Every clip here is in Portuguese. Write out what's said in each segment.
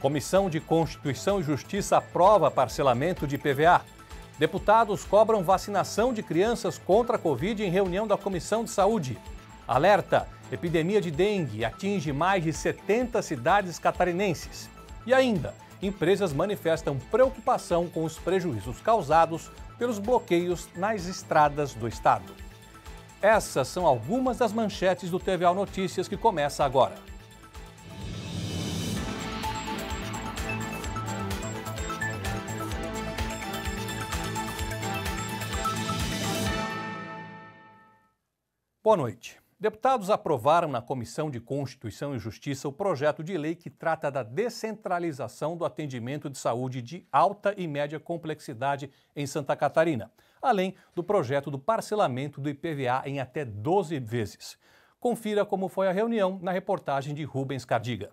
Comissão de Constituição e Justiça aprova parcelamento de PVA. Deputados cobram vacinação de crianças contra a Covid em reunião da Comissão de Saúde. Alerta: epidemia de dengue atinge mais de 70 cidades catarinenses. E ainda, empresas manifestam preocupação com os prejuízos causados pelos bloqueios nas estradas do estado. Essas são algumas das manchetes do TVA Notícias que começa agora. Boa noite. Deputados aprovaram na Comissão de Constituição e Justiça o projeto de lei que trata da descentralização do atendimento de saúde de alta e média complexidade em Santa Catarina, além do projeto do parcelamento do IPVA em até 12 vezes. Confira como foi a reunião na reportagem de Rubens Cardiga.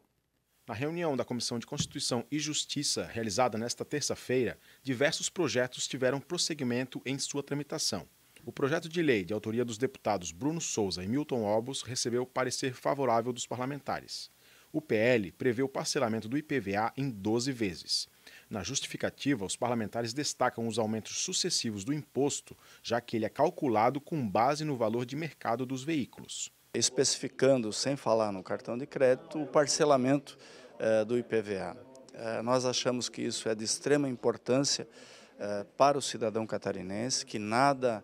Na reunião da Comissão de Constituição e Justiça, realizada nesta terça-feira, diversos projetos tiveram prosseguimento em sua tramitação. O projeto de lei de autoria dos deputados Bruno Souza e Milton Obos recebeu parecer favorável dos parlamentares. O PL prevê o parcelamento do IPVA em 12 vezes. Na justificativa, os parlamentares destacam os aumentos sucessivos do imposto, já que ele é calculado com base no valor de mercado dos veículos. Especificando, sem falar no cartão de crédito, o parcelamento eh, do IPVA. Eh, nós achamos que isso é de extrema importância eh, para o cidadão catarinense, que nada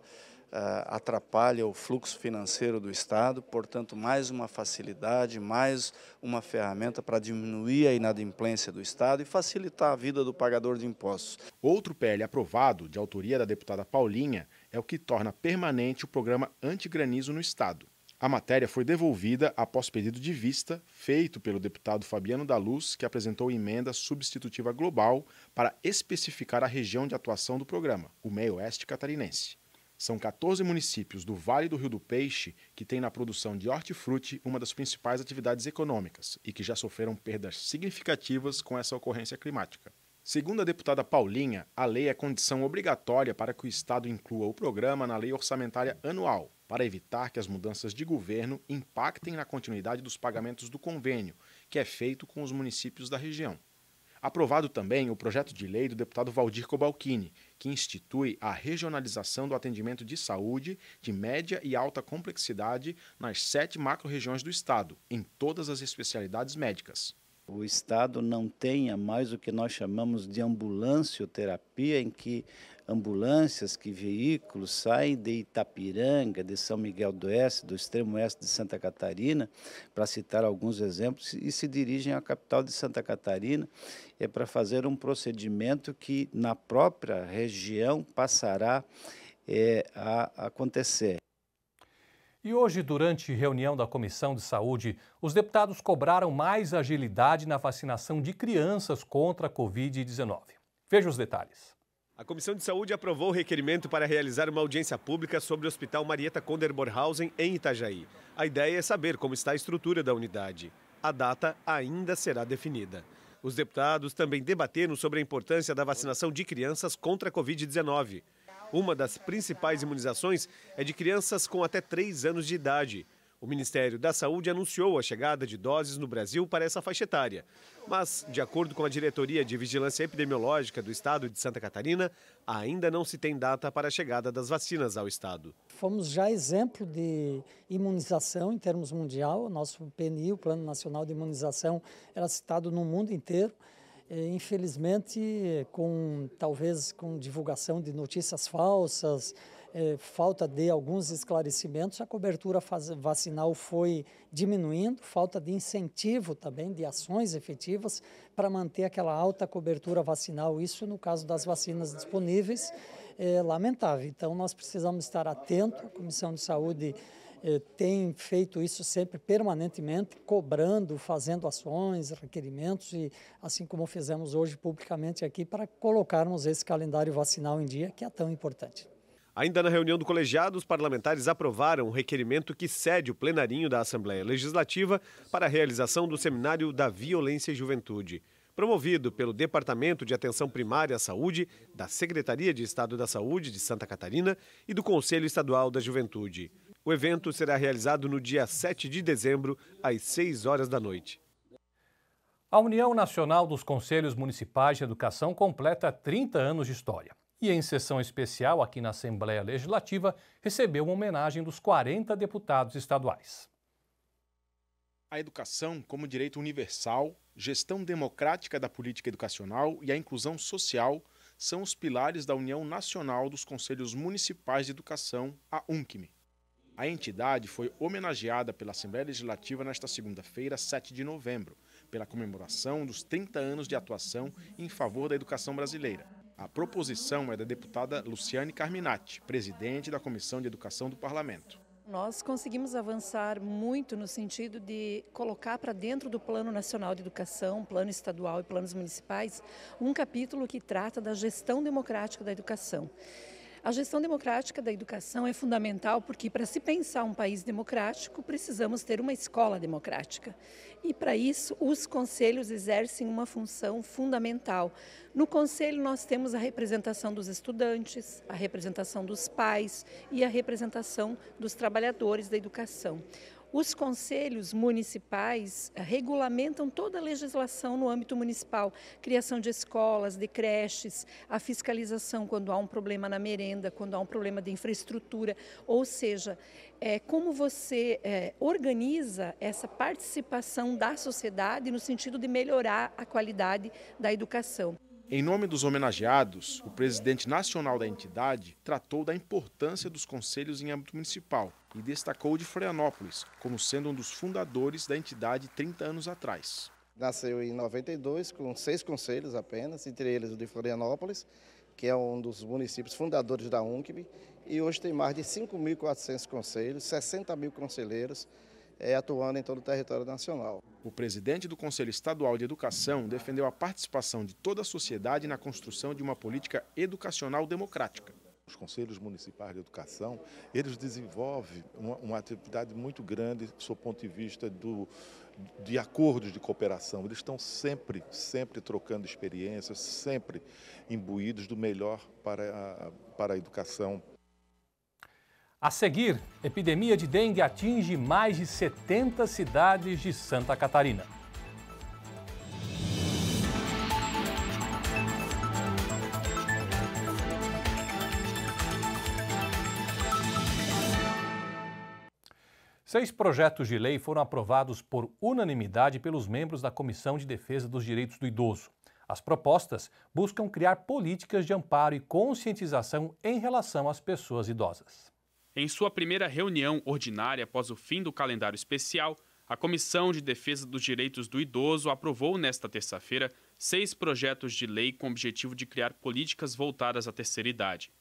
eh, atrapalha o fluxo financeiro do Estado, portanto, mais uma facilidade, mais uma ferramenta para diminuir a inadimplência do Estado e facilitar a vida do pagador de impostos. Outro PL aprovado, de autoria da deputada Paulinha, é o que torna permanente o programa antigranizo no Estado. A matéria foi devolvida após pedido de vista feito pelo deputado Fabiano da Luz, que apresentou emenda substitutiva global para especificar a região de atuação do programa, o meio-oeste catarinense. São 14 municípios do Vale do Rio do Peixe que têm na produção de hortifruti uma das principais atividades econômicas e que já sofreram perdas significativas com essa ocorrência climática. Segundo a deputada Paulinha, a lei é condição obrigatória para que o Estado inclua o programa na lei orçamentária anual, para evitar que as mudanças de governo impactem na continuidade dos pagamentos do convênio, que é feito com os municípios da região. Aprovado também o projeto de lei do deputado Valdir Cobalcini, que institui a regionalização do atendimento de saúde de média e alta complexidade nas sete macro-regiões do Estado, em todas as especialidades médicas o Estado não tenha mais o que nós chamamos de ambulancioterapia, em que ambulâncias, que veículos saem de Itapiranga, de São Miguel do Oeste, do extremo oeste de Santa Catarina, para citar alguns exemplos, e se dirigem à capital de Santa Catarina, é para fazer um procedimento que na própria região passará é, a acontecer. E hoje, durante reunião da Comissão de Saúde, os deputados cobraram mais agilidade na vacinação de crianças contra a Covid-19. Veja os detalhes. A Comissão de Saúde aprovou o requerimento para realizar uma audiência pública sobre o Hospital Marieta Konderborhausen, em Itajaí. A ideia é saber como está a estrutura da unidade. A data ainda será definida. Os deputados também debateram sobre a importância da vacinação de crianças contra a Covid-19. Uma das principais imunizações é de crianças com até 3 anos de idade. O Ministério da Saúde anunciou a chegada de doses no Brasil para essa faixa etária. Mas, de acordo com a Diretoria de Vigilância Epidemiológica do Estado de Santa Catarina, ainda não se tem data para a chegada das vacinas ao Estado. Fomos já exemplo de imunização em termos mundial. Nosso PNI, o Plano Nacional de Imunização, era citado no mundo inteiro. É, infelizmente, com talvez com divulgação de notícias falsas, é, falta de alguns esclarecimentos, a cobertura vacinal foi diminuindo, falta de incentivo também, de ações efetivas para manter aquela alta cobertura vacinal. Isso no caso das vacinas disponíveis, é lamentável. Então, nós precisamos estar atentos, a Comissão de Saúde eh, tem feito isso sempre permanentemente, cobrando, fazendo ações, requerimentos, e assim como fizemos hoje publicamente aqui, para colocarmos esse calendário vacinal em dia, que é tão importante. Ainda na reunião do colegiado, os parlamentares aprovaram o requerimento que cede o plenarinho da Assembleia Legislativa para a realização do Seminário da Violência e Juventude. Promovido pelo Departamento de Atenção Primária à Saúde, da Secretaria de Estado da Saúde de Santa Catarina e do Conselho Estadual da Juventude. O evento será realizado no dia 7 de dezembro, às 6 horas da noite. A União Nacional dos Conselhos Municipais de Educação completa 30 anos de história. E em sessão especial aqui na Assembleia Legislativa, recebeu uma homenagem dos 40 deputados estaduais. A educação como direito universal, gestão democrática da política educacional e a inclusão social são os pilares da União Nacional dos Conselhos Municipais de Educação, a UNCME. A entidade foi homenageada pela Assembleia Legislativa nesta segunda-feira, 7 de novembro, pela comemoração dos 30 anos de atuação em favor da educação brasileira. A proposição é da deputada Luciane Carminati, presidente da Comissão de Educação do Parlamento. Nós conseguimos avançar muito no sentido de colocar para dentro do Plano Nacional de Educação, Plano Estadual e Planos Municipais, um capítulo que trata da gestão democrática da educação. A gestão democrática da educação é fundamental porque, para se pensar um país democrático, precisamos ter uma escola democrática. E, para isso, os conselhos exercem uma função fundamental. No conselho, nós temos a representação dos estudantes, a representação dos pais e a representação dos trabalhadores da educação. Os conselhos municipais eh, regulamentam toda a legislação no âmbito municipal, criação de escolas, de creches, a fiscalização quando há um problema na merenda, quando há um problema de infraestrutura, ou seja, é, como você é, organiza essa participação da sociedade no sentido de melhorar a qualidade da educação. Em nome dos homenageados, o presidente nacional da entidade tratou da importância dos conselhos em âmbito municipal e destacou o de Florianópolis como sendo um dos fundadores da entidade 30 anos atrás. Nasceu em 92 com seis conselhos apenas, entre eles o de Florianópolis, que é um dos municípios fundadores da UNCB, e hoje tem mais de 5.400 conselhos, 60 mil conselheiros, é, atuando em todo o território nacional. O presidente do Conselho Estadual de Educação defendeu a participação de toda a sociedade na construção de uma política educacional democrática. Os conselhos municipais de educação, eles desenvolvem uma, uma atividade muito grande do ponto de vista do, de acordos de cooperação. Eles estão sempre, sempre trocando experiências, sempre imbuídos do melhor para a, para a educação a seguir, epidemia de dengue atinge mais de 70 cidades de Santa Catarina. Seis projetos de lei foram aprovados por unanimidade pelos membros da Comissão de Defesa dos Direitos do Idoso. As propostas buscam criar políticas de amparo e conscientização em relação às pessoas idosas. Em sua primeira reunião ordinária após o fim do calendário especial, a Comissão de Defesa dos Direitos do Idoso aprovou nesta terça-feira seis projetos de lei com o objetivo de criar políticas voltadas à terceira idade.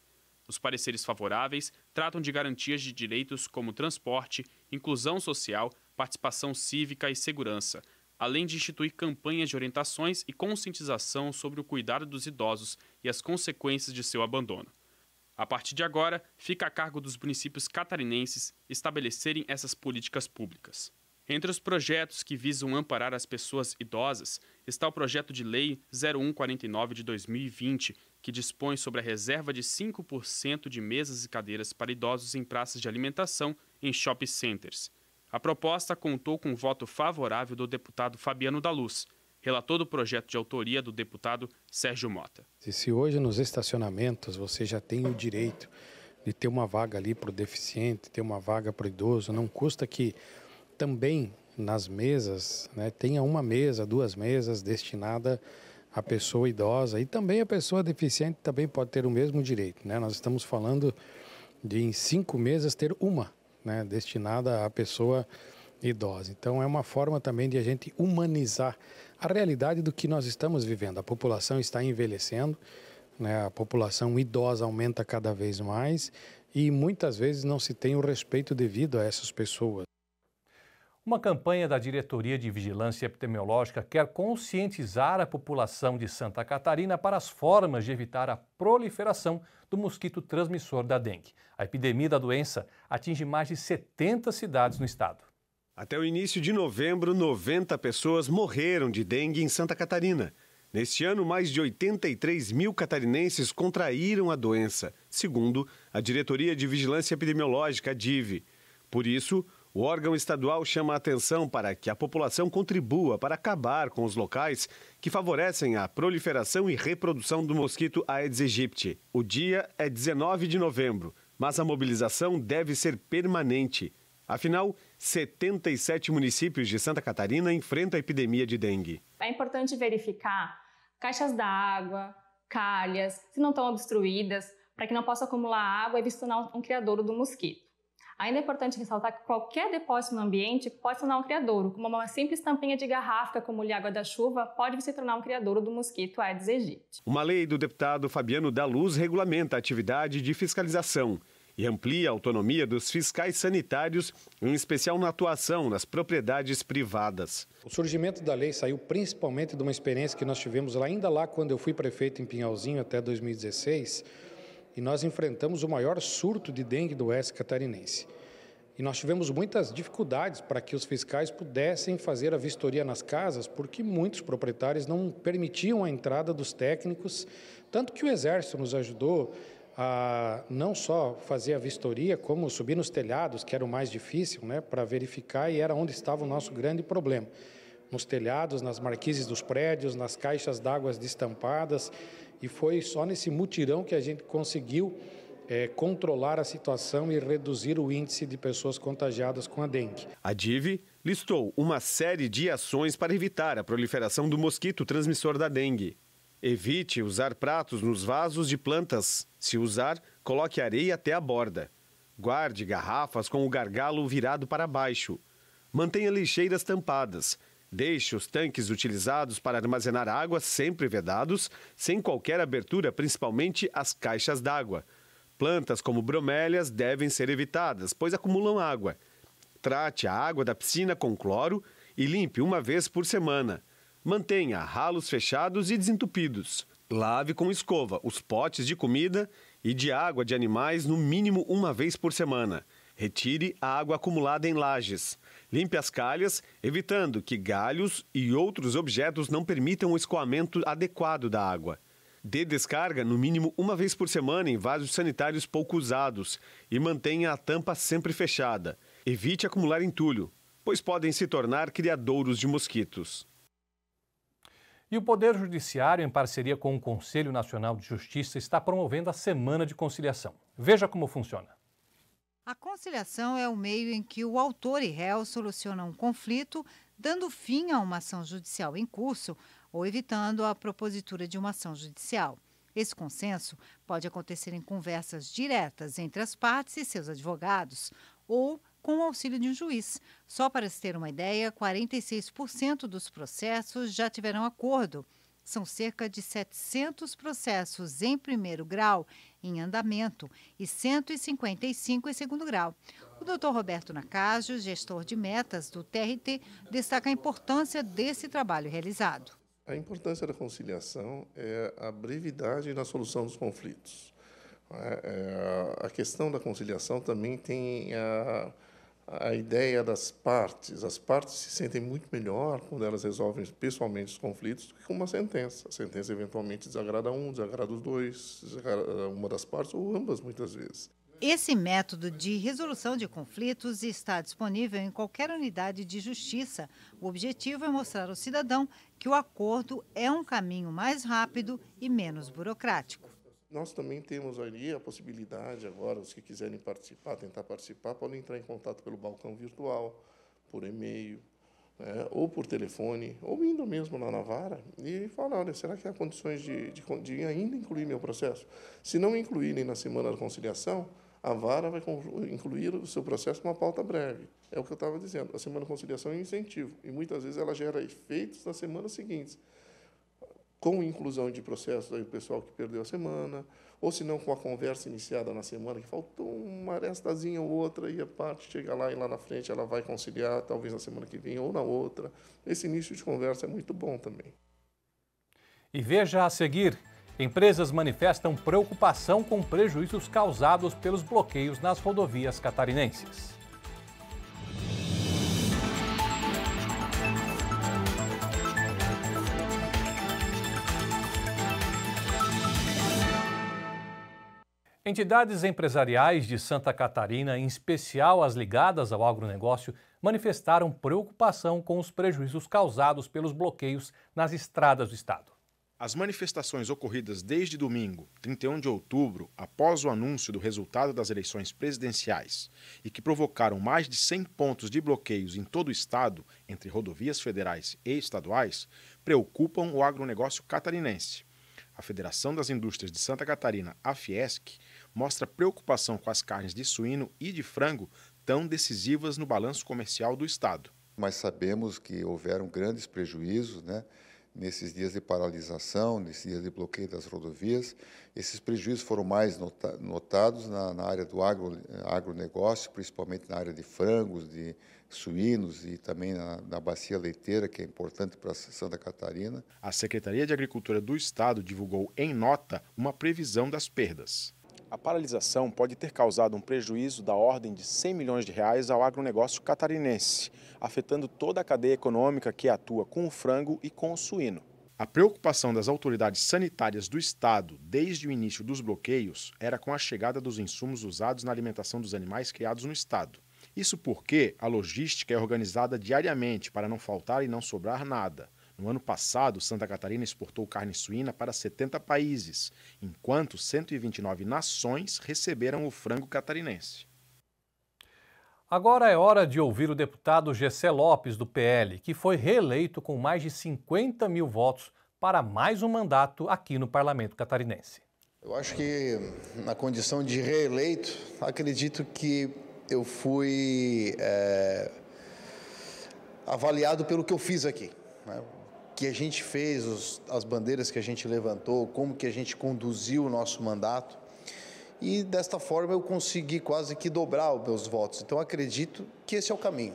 Os pareceres favoráveis tratam de garantias de direitos como transporte, inclusão social, participação cívica e segurança, além de instituir campanhas de orientações e conscientização sobre o cuidado dos idosos e as consequências de seu abandono. A partir de agora, fica a cargo dos municípios catarinenses estabelecerem essas políticas públicas. Entre os projetos que visam amparar as pessoas idosas está o projeto de lei 0149 de 2020, que dispõe sobre a reserva de 5% de mesas e cadeiras para idosos em praças de alimentação em shopping centers. A proposta contou com o voto favorável do deputado Fabiano da Luz, relator do projeto de autoria do deputado Sérgio Mota. E se hoje nos estacionamentos você já tem o direito de ter uma vaga ali para o deficiente, ter uma vaga para o idoso, não custa que também nas mesas né, tenha uma mesa, duas mesas destinada à pessoa idosa e também a pessoa deficiente também pode ter o mesmo direito. Né? Nós estamos falando de em cinco mesas ter uma né, destinada à pessoa idosa. Então é uma forma também de a gente humanizar a realidade do que nós estamos vivendo. A população está envelhecendo, né? a população idosa aumenta cada vez mais e muitas vezes não se tem o respeito devido a essas pessoas. Uma campanha da Diretoria de Vigilância Epidemiológica quer conscientizar a população de Santa Catarina para as formas de evitar a proliferação do mosquito transmissor da dengue. A epidemia da doença atinge mais de 70 cidades no estado. Até o início de novembro, 90 pessoas morreram de dengue em Santa Catarina. Neste ano, mais de 83 mil catarinenses contraíram a doença, segundo a Diretoria de Vigilância Epidemiológica, a Por isso, o órgão estadual chama a atenção para que a população contribua para acabar com os locais que favorecem a proliferação e reprodução do mosquito Aedes aegypti. O dia é 19 de novembro, mas a mobilização deve ser permanente. Afinal, 77 municípios de Santa Catarina enfrentam a epidemia de dengue. É importante verificar caixas d'água, calhas, se não estão obstruídas, para que não possa acumular água e se um criadouro do mosquito. Ainda é importante ressaltar que qualquer depósito no ambiente pode tornar um criadouro, como uma simples tampinha de garrafa que acumule água da chuva pode se tornar um criadouro do mosquito Aedes aegypti. Uma lei do deputado Fabiano da Luz regulamenta a atividade de fiscalização e amplia a autonomia dos fiscais sanitários, em especial na atuação nas propriedades privadas. O surgimento da lei saiu principalmente de uma experiência que nós tivemos lá, ainda lá quando eu fui prefeito em Pinhalzinho até 2016, e nós enfrentamos o maior surto de dengue do oeste catarinense. E nós tivemos muitas dificuldades para que os fiscais pudessem fazer a vistoria nas casas, porque muitos proprietários não permitiam a entrada dos técnicos, tanto que o Exército nos ajudou, a não só fazer a vistoria, como subir nos telhados, que era o mais difícil, né, para verificar e era onde estava o nosso grande problema. Nos telhados, nas marquises dos prédios, nas caixas d'água destampadas, e foi só nesse mutirão que a gente conseguiu é, controlar a situação e reduzir o índice de pessoas contagiadas com a dengue. A DIV listou uma série de ações para evitar a proliferação do mosquito transmissor da dengue. Evite usar pratos nos vasos de plantas. Se usar, coloque areia até a borda. Guarde garrafas com o gargalo virado para baixo. Mantenha lixeiras tampadas. Deixe os tanques utilizados para armazenar água sempre vedados, sem qualquer abertura, principalmente as caixas d'água. Plantas como bromélias devem ser evitadas, pois acumulam água. Trate a água da piscina com cloro e limpe uma vez por semana. Mantenha ralos fechados e desentupidos. Lave com escova os potes de comida e de água de animais no mínimo uma vez por semana. Retire a água acumulada em lajes. Limpe as calhas, evitando que galhos e outros objetos não permitam o escoamento adequado da água. Dê descarga no mínimo uma vez por semana em vasos sanitários pouco usados e mantenha a tampa sempre fechada. Evite acumular entulho, pois podem se tornar criadouros de mosquitos. E o Poder Judiciário, em parceria com o Conselho Nacional de Justiça, está promovendo a Semana de Conciliação. Veja como funciona. A conciliação é o meio em que o autor e réu solucionam um conflito, dando fim a uma ação judicial em curso ou evitando a propositura de uma ação judicial. Esse consenso pode acontecer em conversas diretas entre as partes e seus advogados ou com o auxílio de um juiz. Só para se ter uma ideia, 46% dos processos já tiveram acordo. São cerca de 700 processos em primeiro grau em andamento e 155 em segundo grau. O doutor Roberto Nacajo, gestor de metas do TRT, destaca a importância desse trabalho realizado. A importância da conciliação é a brevidade na solução dos conflitos. É, é, a questão da conciliação também tem a a ideia das partes. As partes se sentem muito melhor quando elas resolvem pessoalmente os conflitos do que com uma sentença. A sentença eventualmente desagrada um, desagrada os dois, desagrada uma das partes ou ambas muitas vezes. Esse método de resolução de conflitos está disponível em qualquer unidade de justiça. O objetivo é mostrar ao cidadão que o acordo é um caminho mais rápido e menos burocrático. Nós também temos ali a possibilidade agora, os que quiserem participar, tentar participar, podem entrar em contato pelo balcão virtual, por e-mail, né, ou por telefone, ou indo mesmo lá na vara e falar, olha, será que há condições de, de, de ainda incluir meu processo? Se não incluírem na semana da conciliação, a vara vai incluir o seu processo uma pauta breve. É o que eu estava dizendo. A semana da conciliação é um incentivo. E muitas vezes ela gera efeitos nas semanas seguintes com inclusão de processos aí o pessoal que perdeu a semana, ou se não com a conversa iniciada na semana, que faltou uma arestazinha ou outra, e a parte chega lá e lá na frente ela vai conciliar, talvez na semana que vem ou na outra. Esse início de conversa é muito bom também. E veja a seguir: empresas manifestam preocupação com prejuízos causados pelos bloqueios nas rodovias catarinenses. Entidades empresariais de Santa Catarina, em especial as ligadas ao agronegócio, manifestaram preocupação com os prejuízos causados pelos bloqueios nas estradas do estado. As manifestações ocorridas desde domingo, 31 de outubro, após o anúncio do resultado das eleições presidenciais e que provocaram mais de 100 pontos de bloqueios em todo o estado, entre rodovias federais e estaduais, preocupam o agronegócio catarinense. A Federação das Indústrias de Santa Catarina, a Fiesc, mostra preocupação com as carnes de suíno e de frango, tão decisivas no balanço comercial do Estado. Mas sabemos que houveram grandes prejuízos, né? nesses dias de paralisação, nesses dias de bloqueio das rodovias. Esses prejuízos foram mais nota notados na, na, área do agro, agronegócio, principalmente na área de frangos, de suínos e também na, na bacia leiteira, que é importante para Santa Catarina. A Secretaria de Agricultura do Estado divulgou em nota uma previsão das perdas. A paralisação pode ter causado um prejuízo da ordem de 100 milhões de reais ao agronegócio catarinense, afetando toda a cadeia econômica que atua com o frango e com o suíno. A preocupação das autoridades sanitárias do estado desde o início dos bloqueios era com a chegada dos insumos usados na alimentação dos animais criados no estado. Isso porque a logística é organizada diariamente para não faltar e não sobrar nada. No ano passado, Santa Catarina exportou carne suína para 70 países, enquanto 129 nações receberam o frango catarinense. Agora é hora de ouvir o deputado Gessé Lopes, do PL, que foi reeleito com mais de 50 mil votos para mais um mandato aqui no parlamento catarinense. Eu acho que, na condição de reeleito, acredito que eu fui é, avaliado pelo que eu fiz aqui. Né? que a gente fez, os, as bandeiras que a gente levantou, como que a gente conduziu o nosso mandato. E desta forma eu consegui quase que dobrar os meus votos. Então acredito que esse é o caminho.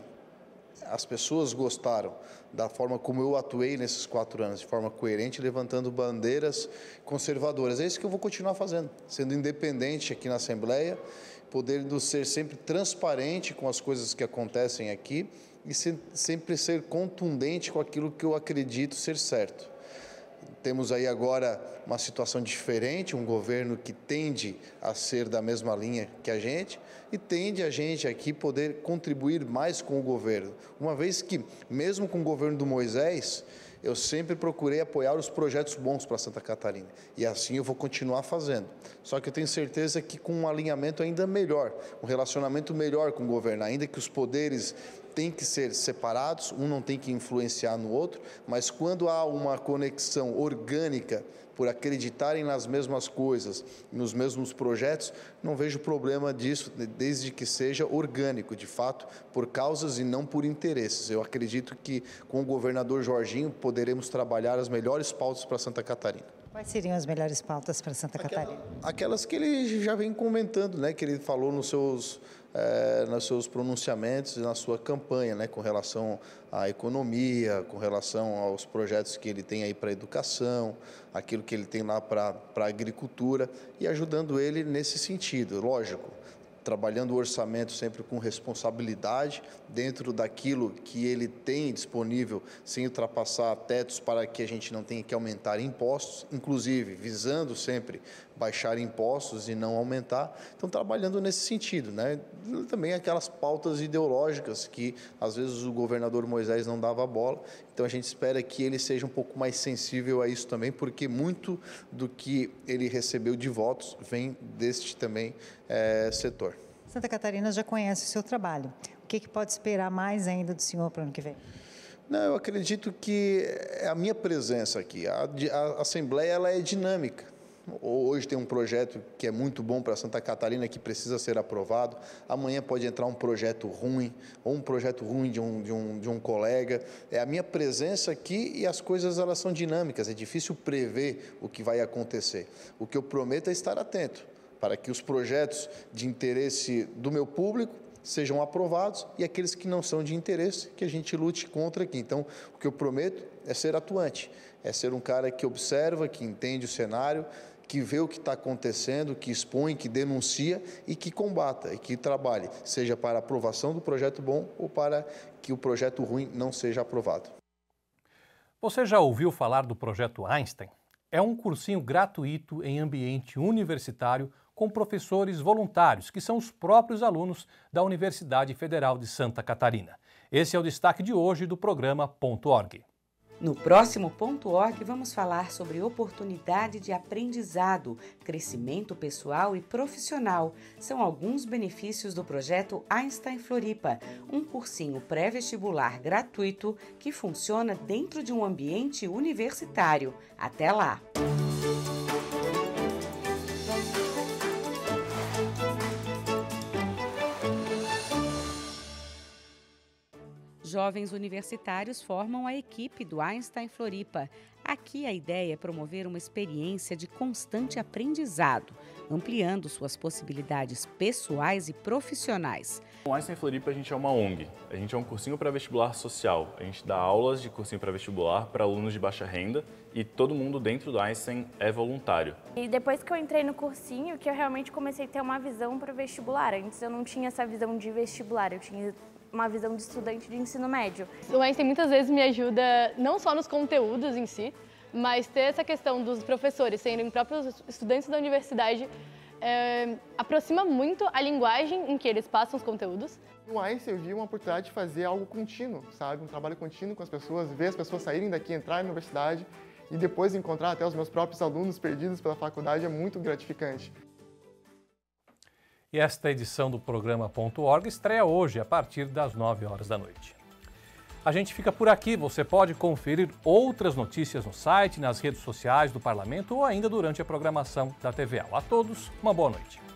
As pessoas gostaram da forma como eu atuei nesses quatro anos, de forma coerente, levantando bandeiras conservadoras. É isso que eu vou continuar fazendo, sendo independente aqui na Assembleia, podendo ser sempre transparente com as coisas que acontecem aqui e sempre ser contundente com aquilo que eu acredito ser certo. Temos aí agora uma situação diferente, um governo que tende a ser da mesma linha que a gente e tende a gente aqui poder contribuir mais com o governo. Uma vez que, mesmo com o governo do Moisés, eu sempre procurei apoiar os projetos bons para Santa Catarina. E assim eu vou continuar fazendo. Só que eu tenho certeza que com um alinhamento ainda melhor, um relacionamento melhor com o governo, ainda que os poderes têm que ser separados, um não tem que influenciar no outro, mas quando há uma conexão orgânica por acreditarem nas mesmas coisas, nos mesmos projetos, não vejo problema disso, desde que seja orgânico, de fato, por causas e não por interesses. Eu acredito que com o governador Jorginho poderemos trabalhar as melhores pautas para Santa Catarina. Quais seriam as melhores pautas para Santa Aquela, Catarina? Aquelas que ele já vem comentando, né, que ele falou nos seus é, nos seus pronunciamentos e na sua campanha, né, com relação à economia, com relação aos projetos que ele tem aí para a educação, aquilo que ele tem lá para a agricultura, e ajudando ele nesse sentido, lógico, trabalhando o orçamento sempre com responsabilidade, dentro daquilo que ele tem disponível, sem ultrapassar tetos para que a gente não tenha que aumentar impostos, inclusive visando sempre baixar impostos e não aumentar, estão trabalhando nesse sentido. Né? Também aquelas pautas ideológicas que, às vezes, o governador Moisés não dava bola. Então, a gente espera que ele seja um pouco mais sensível a isso também, porque muito do que ele recebeu de votos vem deste também é, setor. Santa Catarina já conhece o seu trabalho. O que, que pode esperar mais ainda do senhor para o ano que vem? Não, eu acredito que é a minha presença aqui, a, a, a Assembleia ela é dinâmica. Hoje tem um projeto que é muito bom para Santa Catarina que precisa ser aprovado. Amanhã pode entrar um projeto ruim, ou um projeto ruim de um, de um, de um colega. É a minha presença aqui e as coisas elas são dinâmicas, é difícil prever o que vai acontecer. O que eu prometo é estar atento para que os projetos de interesse do meu público sejam aprovados e aqueles que não são de interesse que a gente lute contra aqui. Então, o que eu prometo é ser atuante, é ser um cara que observa, que entende o cenário que vê o que está acontecendo, que expõe, que denuncia e que combata e que trabalhe, seja para aprovação do projeto bom ou para que o projeto ruim não seja aprovado. Você já ouviu falar do projeto Einstein? É um cursinho gratuito em ambiente universitário com professores voluntários, que são os próprios alunos da Universidade Federal de Santa Catarina. Esse é o destaque de hoje do programa Ponto .org. No próximo ponto org vamos falar sobre oportunidade de aprendizado, crescimento pessoal e profissional. São alguns benefícios do projeto Einstein Floripa, um cursinho pré-vestibular gratuito que funciona dentro de um ambiente universitário. Até lá. jovens universitários formam a equipe do Einstein Floripa. Aqui a ideia é promover uma experiência de constante aprendizado, ampliando suas possibilidades pessoais e profissionais. O Einstein Floripa a gente é uma ONG, a gente é um cursinho para vestibular social. A gente dá aulas de cursinho para vestibular para alunos de baixa renda e todo mundo dentro do Einstein é voluntário. E depois que eu entrei no cursinho, que eu realmente comecei a ter uma visão para o vestibular. Antes eu não tinha essa visão de vestibular, eu tinha uma visão de estudante de ensino médio. O Einstein muitas vezes me ajuda não só nos conteúdos em si, mas ter essa questão dos professores serem próprios estudantes da universidade é, aproxima muito a linguagem em que eles passam os conteúdos. O Einstein eu vi uma oportunidade de fazer algo contínuo, sabe? Um trabalho contínuo com as pessoas, ver as pessoas saírem daqui, entrar na universidade e depois encontrar até os meus próprios alunos perdidos pela faculdade é muito gratificante. E esta edição do programa Ponto Org estreia hoje, a partir das 9 horas da noite. A gente fica por aqui. Você pode conferir outras notícias no site, nas redes sociais do Parlamento ou ainda durante a programação da TVA. A todos, uma boa noite.